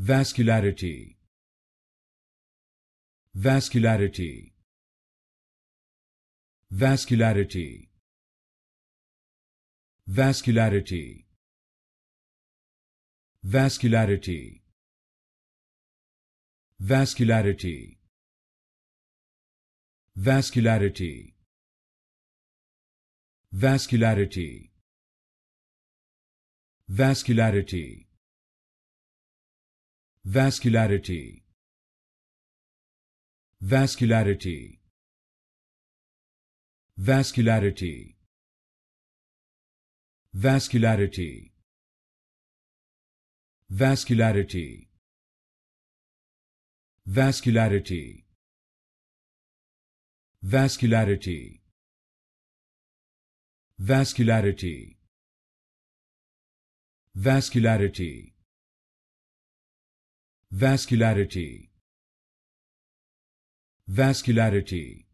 vascularity vascularity vascularity vascularity vascularity vascularity vascularity vascularity vascularity vascularity vascularity vascularity vascularity vascularity vascularity vascularity vascularity vascularity Vascularity Vascularity